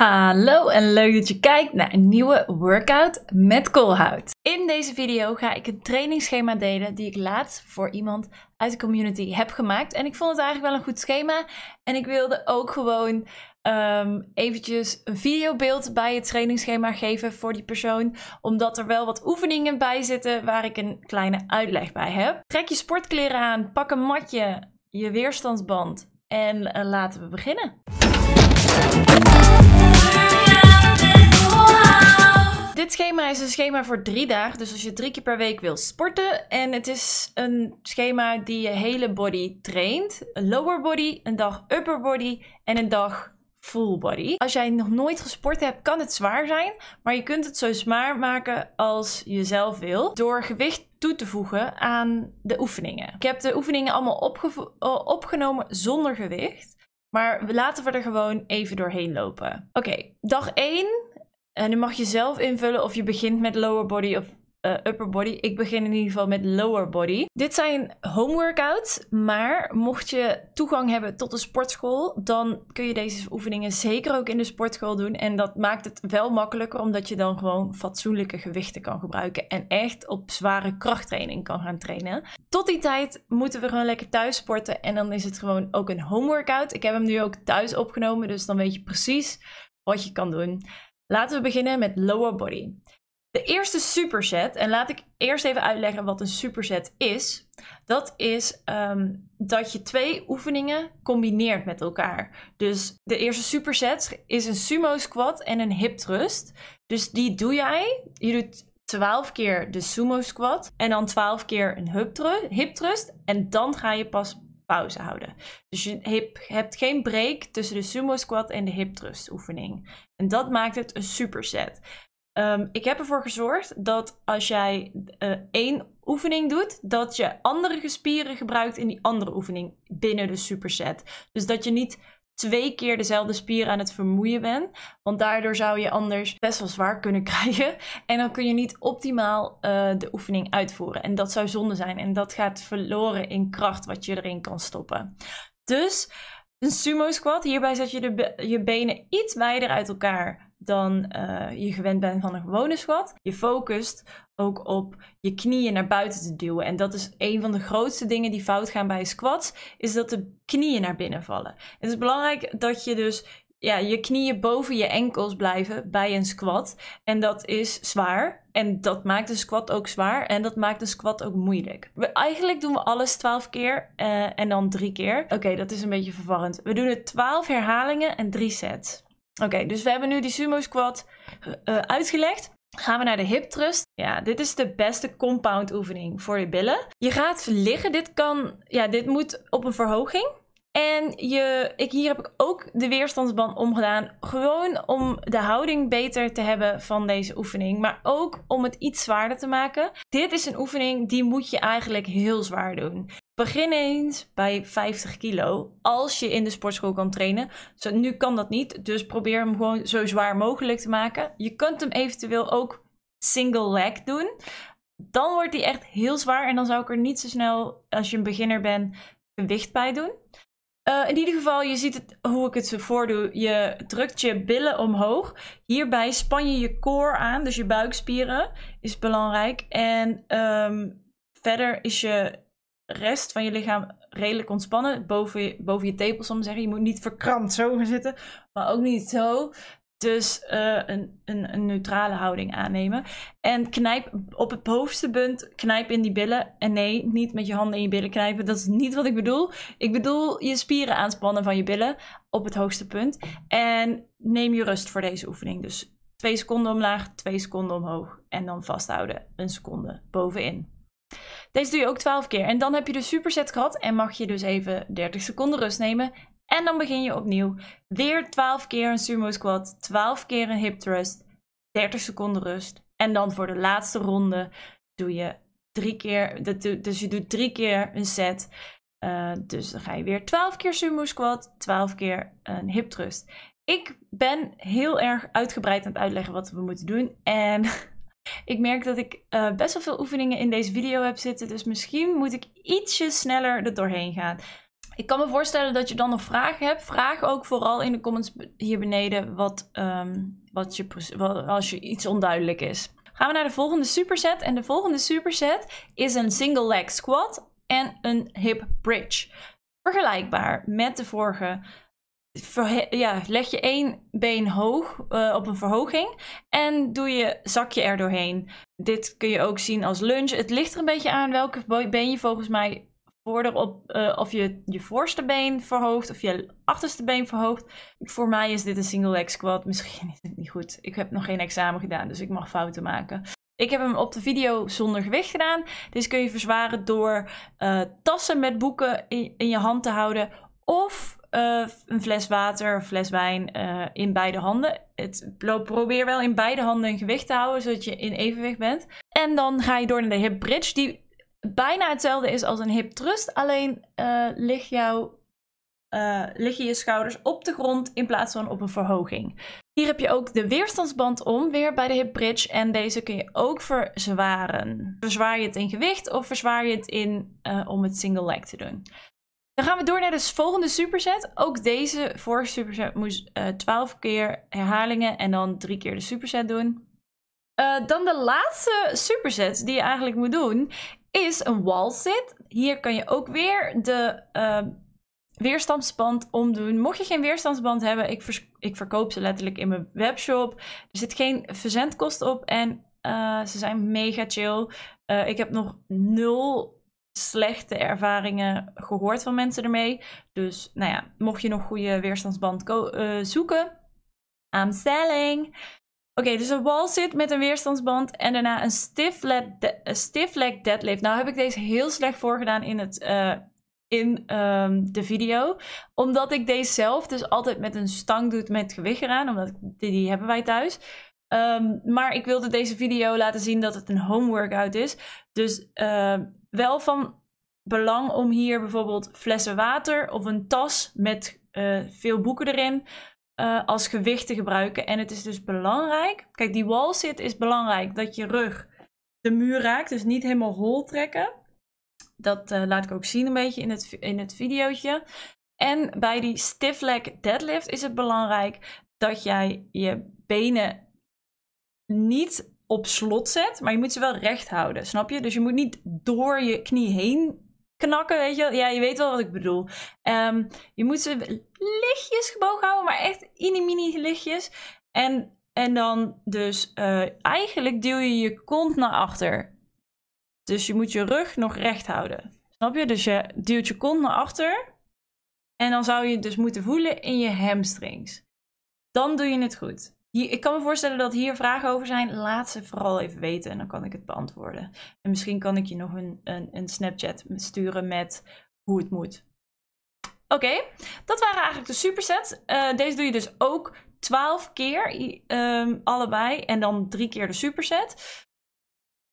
Hallo en leuk dat je kijkt naar een nieuwe workout met koolhout. In deze video ga ik een trainingsschema delen die ik laatst voor iemand uit de community heb gemaakt. En ik vond het eigenlijk wel een goed schema. En ik wilde ook gewoon um, eventjes een videobeeld bij het trainingsschema geven voor die persoon. Omdat er wel wat oefeningen bij zitten waar ik een kleine uitleg bij heb. Trek je sportkleren aan, pak een matje, je weerstandsband en eh, laten we beginnen. is een schema voor drie dagen. Dus als je drie keer per week wil sporten. En het is een schema die je hele body traint. Een lower body, een dag upper body en een dag full body. Als jij nog nooit gesport hebt, kan het zwaar zijn. Maar je kunt het zo zwaar maken als je zelf wil. Door gewicht toe te voegen aan de oefeningen. Ik heb de oefeningen allemaal eh, opgenomen zonder gewicht. Maar laten we er gewoon even doorheen lopen. Oké, dag 1 en eh, nu mag je zelf invullen of je begint met lower body of uh, upper body. Ik begin in ieder geval met lower body. Dit zijn home workouts, maar mocht je toegang hebben tot de sportschool, dan kun je deze oefeningen zeker ook in de sportschool doen. En dat maakt het wel makkelijker, omdat je dan gewoon fatsoenlijke gewichten kan gebruiken en echt op zware krachttraining kan gaan trainen. Tot die tijd moeten we gewoon lekker thuis sporten en dan is het gewoon ook een home workout. Ik heb hem nu ook thuis opgenomen, dus dan weet je precies wat je kan doen. Laten we beginnen met lower body. De eerste superset, en laat ik eerst even uitleggen wat een superset is. Dat is ehm, dat je twee oefeningen combineert met elkaar. Dus de eerste superset is een sumo squat en een hip thrust. Dus die doe jij. Je doet 12 keer de sumo squat en dan 12 keer een hip thrust. En dan ga je pas pauze houden. Dus je hebt geen break tussen de sumo squat en de hip thrust oefening. En dat maakt het een superset. Ehm, ik heb ervoor gezorgd dat als jij eh, één oefening doet, dat je andere gespieren gebruikt in die andere oefening binnen de superset. Dus dat je niet twee keer dezelfde spier aan het vermoeien bent. Want daardoor zou je anders best wel zwaar kunnen krijgen. En dan kun je niet optimaal eh, de oefening uitvoeren. En dat zou zonde zijn. En dat gaat verloren in kracht wat je erin kan stoppen. Dus een sumo squat. Hierbij zet je de, je benen iets wijder uit elkaar dan uh, je gewend bent van een gewone squat. Je focust ook op je knieën naar buiten te duwen. En dat is een van de grootste dingen die fout gaan bij squats, is dat de knieën naar binnen vallen. Het is belangrijk dat je dus ja, je knieën boven je enkels blijven bij een squat. En dat is zwaar. En dat maakt een squat ook zwaar. En dat maakt een squat ook moeilijk. eigenlijk doen we alles 12 keer eh, en dan 3 keer. Oké, dat is een beetje verwarrend. We doen het 12 herhalingen en 3 sets. Oké, dus we hebben nu die sumo squat eh, eh, uitgelegd. Gaan we naar de hip thrust. Ja, dit is de beste compound oefening voor je billen. Je gaat liggen. Dit kan, ja, dit moet op een verhoging. En je, ik, hier heb ik ook de weerstandsband omgedaan. Gewoon om de houding beter te hebben van deze oefening. Maar ook om het iets zwaarder te maken. Dit is een oefening die moet je eigenlijk heel zwaar doen. Begin eens bij 50 kilo. Als je in de sportschool kan trainen. nu kan dat niet. Dus probeer hem gewoon zo zwaar mogelijk te maken. Je kunt hem eventueel ook single leg doen. Dan wordt hij echt heel zwaar. En dan zou ik er niet zo snel, als je een beginner bent, gewicht bij doen. Eh, in ieder geval, je ziet het, hoe ik het ze voordoe. Je drukt je billen omhoog. Hierbij span je je core aan, dus je buikspieren is belangrijk. En ehm, verder is je rest van je lichaam redelijk ontspannen. Boven je, boven je tepels, om te zeggen. Je moet niet verkrampt zo gaan zitten, maar ook niet zo. Dus eh, een, een, een, neutrale houding aannemen. En knijp op het hoogste punt, knijp in die billen. En nee, niet met je handen in je billen knijpen. Dat is niet wat ik bedoel. Ik bedoel je spieren aanspannen van je billen op het hoogste punt. En neem je rust voor deze oefening. Dus twee seconden omlaag, twee seconden omhoog. En dan vasthouden, een seconde bovenin. Deze doe je ook 12 keer. En dan heb je de superset gehad en mag je dus even 30 seconden rust nemen en dan begin je opnieuw. Weer 12 keer een sumo squat, 12 keer een hip thrust, 30 seconden rust. En dan voor de laatste ronde doe je drie keer, dus je doet drie keer een set. Eh, dus dan ga je weer 12 keer sumo squat, 12 keer een hip thrust. Ik ben heel erg uitgebreid aan het uitleggen wat we moeten doen. En ik merk dat ik eh, best wel veel oefeningen in deze video heb zitten. Dus misschien moet ik ietsje sneller er doorheen gaan. Ik kan me voorstellen dat je dan nog vragen hebt. Vraag ook vooral in de comments hier beneden wat, ehm, wat je, als je iets onduidelijk is. Gaan we naar de volgende superset. En de volgende superset is een single leg squat en een hip bridge. Vergelijkbaar met de vorige ja, leg je één been hoog eh, op een verhoging en doe je zakje er doorheen. Dit kun je ook zien als lunge. Het ligt er een beetje aan welke been je volgens mij op eh, of je je voorste been verhoogt of je achterste been verhoogt. Voor mij is dit een single leg squat. Misschien is het niet goed. Ik heb nog geen examen gedaan, dus ik mag fouten maken. Ik heb hem op de video zonder gewicht gedaan. Deze kun je verzwaren door eh, tassen met boeken in, in, je hand te houden. Of eh, een fles water, een fles wijn in beide handen. Het, probeer wel in beide handen een gewicht te houden, zodat je in evenwicht bent. En dan ga je door naar de hip bridge. Die bijna hetzelfde is als een hip trust, alleen eh, lig je eh, je schouders op de grond in plaats van op een verhoging. Hier heb je ook de weerstandsband om, weer bij de hip bridge. En deze kun je ook verzwaren. Verzwaar je het in gewicht of verzwaar je het in eh, om het single leg te doen. Dan gaan we door naar de volgende superset. Ook deze vorige superset moest 12 keer herhalingen en dan 3 keer de superset doen. dan de laatste superset die je eigenlijk moet doen, is een wall sit. Hier kan je ook weer de ehm, weerstandsband omdoen. Mocht je geen weerstandsband hebben, ik, ik verkoop ze letterlijk in mijn webshop. Er zit geen verzendkost op en eh, ze zijn mega chill. Eh, ik heb nog nul slechte ervaringen gehoord van mensen ermee. Dus nou ja, mocht je nog goede weerstandsband eh, zoeken, I'm selling. Oké, dus een wall sit met een weerstandsband en daarna een stiff, leg deadlift. Nou heb ik deze heel slecht voorgedaan in, het, eh, in ehm, de video. Omdat ik deze zelf dus altijd met een stang doe met gewicht eraan. Omdat die, die hebben wij thuis. Ehm, maar ik wilde deze video laten zien dat het een home workout is. Dus ehm, wel van belang om hier bijvoorbeeld flessen water of een tas met eh, veel boeken erin eh, als gewicht te gebruiken. En het is dus belangrijk. Kijk, die wall sit is belangrijk dat je rug de muur raakt. Dus niet helemaal hol trekken. Dat eh, laat ik ook zien een beetje in het, in het videootje. En bij die stiff leg deadlift is het belangrijk dat jij je benen niet op slot zet, maar je moet ze wel recht houden, snap je? Dus je moet niet door je knie heen knakken, weet je wel. Ja, je weet wel wat ik bedoel. Ehm, je moet ze lichtjes gebogen houden, maar echt mini-mini lichtjes. En, en dan dus eh, eigenlijk duw je je kont naar achter. Dus je moet je rug nog recht houden. Snap je? Dus je duwt je kont naar achter. En dan zou je het dus moeten voelen in je hamstrings. Dan doe je het goed ik kan me voorstellen dat hier vragen over zijn. Laat ze vooral even weten en dan kan ik het beantwoorden. En misschien kan ik je nog een, een, Snapchat sturen met hoe het moet. Oké, dat waren eigenlijk de supersets. Eh, deze doe je dus ook 12 keer, ehm, allebei, en dan drie keer de superset.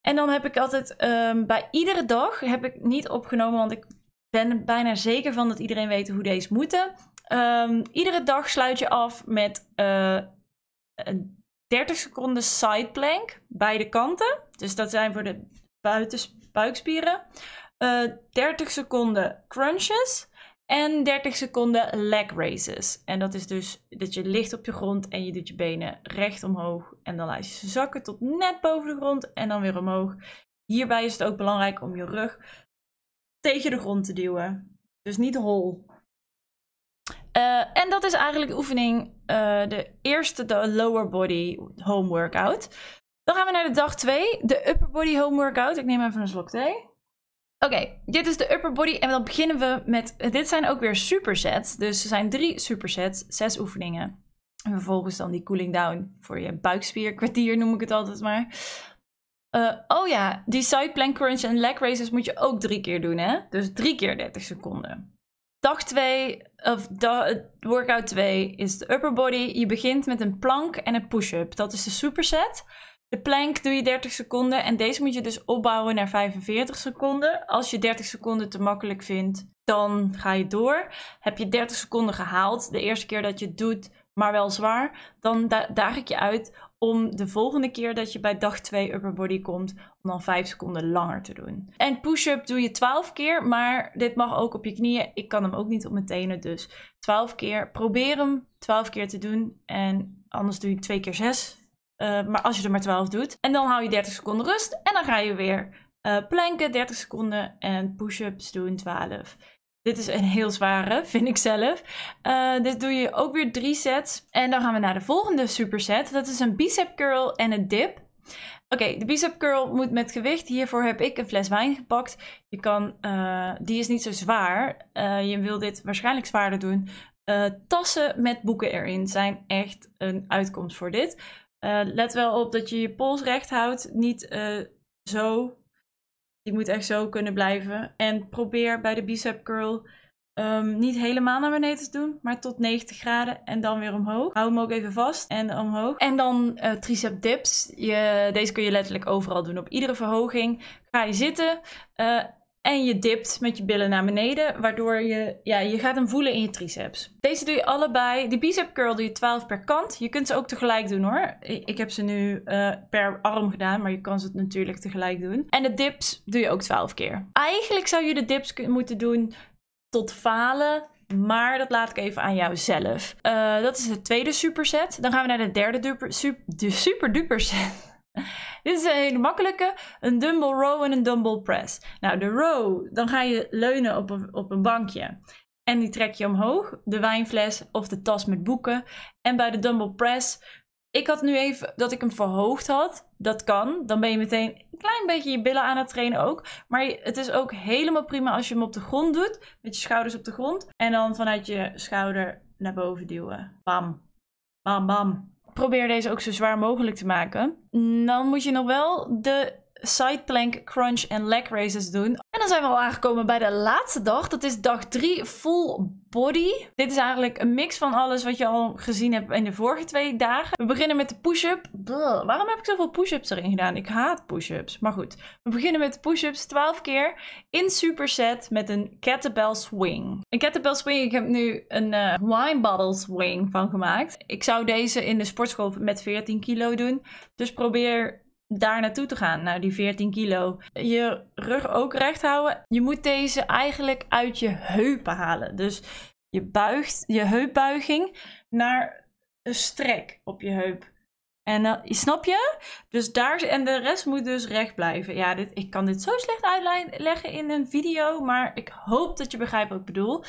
En dan heb ik altijd ehm, bij iedere dag, heb ik niet opgenomen, want ik ben bijna zeker van dat iedereen weet hoe deze moeten. Ehm, iedere dag sluit je af met eh, een 30 seconden side plank, beide kanten. Dus dat zijn voor de buikspieren. 30 eh, seconden crunches en 30 seconden leg raises. En dat is dus dat je ligt op je grond en je doet je benen recht omhoog. En dan laat je ze zakken tot net boven de grond en dan weer omhoog. Hierbij is het ook belangrijk om je rug tegen de grond te duwen. Dus niet hol. Eh, en dat is eigenlijk oefening, eh, de eerste, de lower body home workout. Dan gaan we naar de dag 2, de upper body home workout. Ik neem even een slok thee. Oké, dit is de upper body en dan beginnen we met, dit zijn ook weer supersets. Dus er zijn drie supersets, zes oefeningen. En vervolgens dan die cooling down voor je buikspierkwartier noem ik het altijd maar. Eh, oh ja, die side plank crunch en leg raises moet je ook drie keer doen hè. Dus drie keer 30 seconden. Dag 2, of workout 2 is de upper body. Je begint met een plank en een push-up. Dat is de superset. De plank doe je 30 seconden en deze moet je dus opbouwen naar 45 seconden. Als je 30 seconden te makkelijk vindt, dan ga je door. Heb je 30 seconden gehaald, de eerste keer dat je het doet, maar wel zwaar, dan daag ik je uit om de volgende keer dat je bij dag 2 upper body komt, om dan 5 seconden langer te doen. En push-up doe je 12 keer, maar dit mag ook op je knieën. Ik kan hem ook niet op mijn tenen, dus 12 keer. Probeer hem 12 keer te doen en anders doe je 2 keer 6. Uh, eh, maar als je er maar 12 doet. En dan hou je 30 seconden rust en dan ga je weer uh, planken 30 seconden en push-ups doen 12. Dit is een heel zware, vind ik zelf. Eh, dit doe je ook weer drie sets. En dan gaan we naar de volgende superset. Dat is een bicep curl en een dip. Oké, de bicep curl moet met gewicht. Hiervoor heb ik een fles wijn gepakt. Je kan, eh, die is niet zo zwaar. Eh, je wil dit waarschijnlijk zwaarder doen. tassen met boeken erin zijn echt een uitkomst voor dit. let wel op dat je je pols recht houdt. Niet zo die moet echt zo kunnen blijven. En probeer bij de bicep curl ehm, niet helemaal naar beneden te doen, maar tot 90 graden en dan weer omhoog. Hou hem ook even vast en omhoog. En dan eh, tricep dips. Je, deze kun je letterlijk overal doen. Op iedere verhoging ga je zitten. Eh, en je dipt met je billen naar beneden, waardoor je, ja, je gaat hem voelen in je triceps. Deze doe je allebei. Die bicep curl doe je 12 per kant. Je kunt ze ook tegelijk doen hoor. Ik heb ze nu eh, per arm gedaan, maar je kan ze natuurlijk tegelijk doen. En de dips doe je ook 12 keer. Eigenlijk zou je de dips moeten doen tot falen. Maar dat laat ik even aan jou zelf. Eh, dat is de tweede superset. Dan gaan we naar de derde super, super duper set. Dit is een hele makkelijke. Een dumbbell row en een dumbbell press. Nou, de row, dan ga je leunen op een, op een bankje. En die trek je omhoog. De wijnfles of de tas met boeken. En bij de dumbbell press ik had nu even dat ik hem verhoogd had. Dat kan. Dan ben je meteen een klein beetje je billen aan het trainen ook. Maar het is ook helemaal prima als je hem op de grond doet. Met je schouders op de grond. En dan vanuit je schouder naar boven duwen. Bam. Bam, bam probeer deze ook zo zwaar mogelijk te maken. Dan moet je nog wel de side plank, crunch en leg raises doen. En dan zijn we al aangekomen bij de laatste dag. Dat is dag 3 full body. Dit is eigenlijk een mix van alles wat je al gezien hebt in de vorige twee dagen. We beginnen met de push-up. Waarom heb ik zoveel push-ups erin gedaan? Ik haat push-ups. Maar goed, we beginnen met de push-ups 12 keer in superset met een kettlebell swing. Een kettlebell swing, ik heb nu een eh, wine bottle swing van gemaakt. Ik zou deze in de sportschool met 14 kilo doen. Dus probeer daar naartoe te gaan, naar die 14 kilo. Je rug ook recht houden. Je moet deze eigenlijk uit je heupen halen. Dus je buigt je heupbuiging naar een strek op je heup. En uh, snap je? Dus daar, en de rest moet dus recht blijven. Ja, dit, ik kan dit zo slecht uitleggen in een video, maar ik hoop dat je begrijpt wat ik bedoel.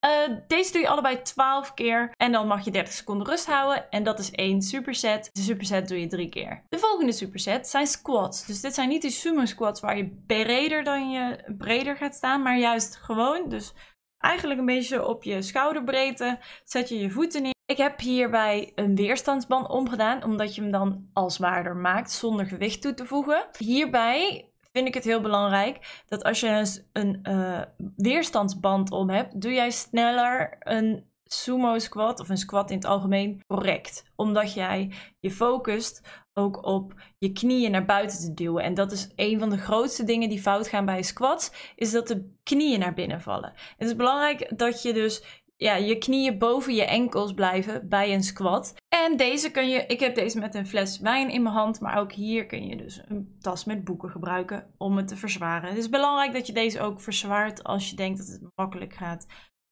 Eh, deze doe je allebei 12 keer en dan mag je 30 seconden rust houden. En dat is één superset. De superset doe je drie keer. De volgende superset zijn squats. Dus dit zijn niet die sumo squats waar je breder dan je breder gaat staan, maar juist gewoon. Dus eigenlijk een beetje op je schouderbreedte zet je je voeten neer. Ik heb hierbij een weerstandsband omgedaan, omdat je hem dan als waarder maakt zonder gewicht toe te voegen. Hierbij vind ik het heel belangrijk dat als je een, eh, weerstandsband om hebt, doe jij sneller een sumo squat of een squat in het algemeen correct. Omdat jij je focust ook op je knieën naar buiten te duwen. En dat is een van de grootste dingen die fout gaan bij squats, is dat de knieën naar binnen vallen. Het is belangrijk dat je dus ja, je knieën boven je enkels blijven bij een squat. En deze kun je, ik heb deze met een fles wijn in mijn hand, maar ook hier kun je dus een tas met boeken gebruiken om het te verzwaren. Het is belangrijk dat je deze ook verzwaart als je denkt dat het makkelijk gaat.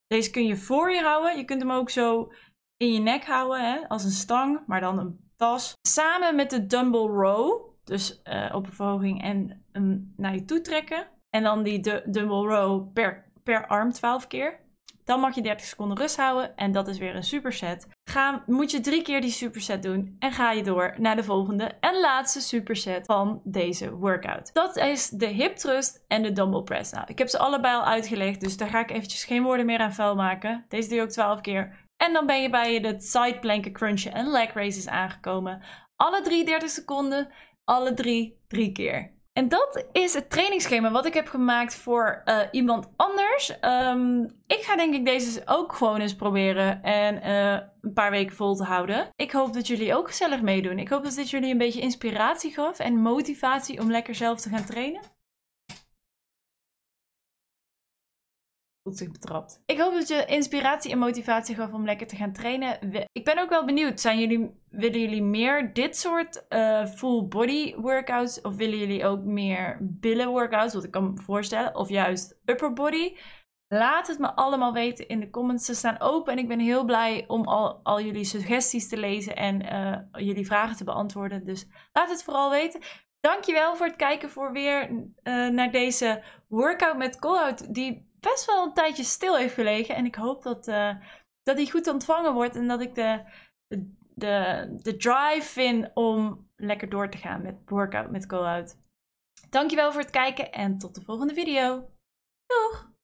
Deze kun je voor je houden. Je kunt hem ook zo in je nek houden, hè, als een stang, maar dan een tas. Samen met de dumbbell row, dus eh, op een verhoging en um, naar je toe trekken. En dan die dumbbell row per, per arm 12 keer. Dan mag je 30 seconden rust houden en dat is weer een superset. Ga, moet je drie keer die superset doen en ga je door naar de volgende en laatste superset van deze workout. Dat is de hip thrust en de dumbbell press. Nou, ik heb ze allebei al uitgelegd, dus daar ga ik eventjes geen woorden meer aan vuil maken. Deze doe je ook 12 keer. En dan ben je bij de side planken crunchen en leg raises aangekomen. Alle drie 30 seconden, alle drie drie keer. En dat is het trainingsschema wat ik heb gemaakt voor eh, iemand anders. Ehm, ik ga denk ik deze ook gewoon eens proberen en eh, een paar weken vol te houden. Ik hoop dat jullie ook gezellig meedoen. Ik hoop dus dat dit jullie een beetje inspiratie gaf en motivatie om lekker zelf te gaan trainen. zich betrapt. Ik hoop dat je inspiratie en motivatie gaf om lekker te gaan trainen. Ik ben ook wel benieuwd, zijn jullie, willen jullie meer dit soort eh, full body workouts? Of willen jullie ook meer billen workouts, wat ik kan me voorstellen? Of juist upper body? Laat het me allemaal weten in de comments. Ze staan open en ik ben heel blij om al, al jullie suggesties te lezen en eh, jullie vragen te beantwoorden. Dus laat het vooral weten. Dankjewel voor het kijken voor weer eh, naar deze workout met Callout. Die best wel een tijdje stil heeft gelegen. En ik hoop dat, uh, dat die goed ontvangen wordt en dat ik de, de, de drive vind om lekker door te gaan met workout, met go-out. Dankjewel voor het kijken en tot de volgende video. Doeg!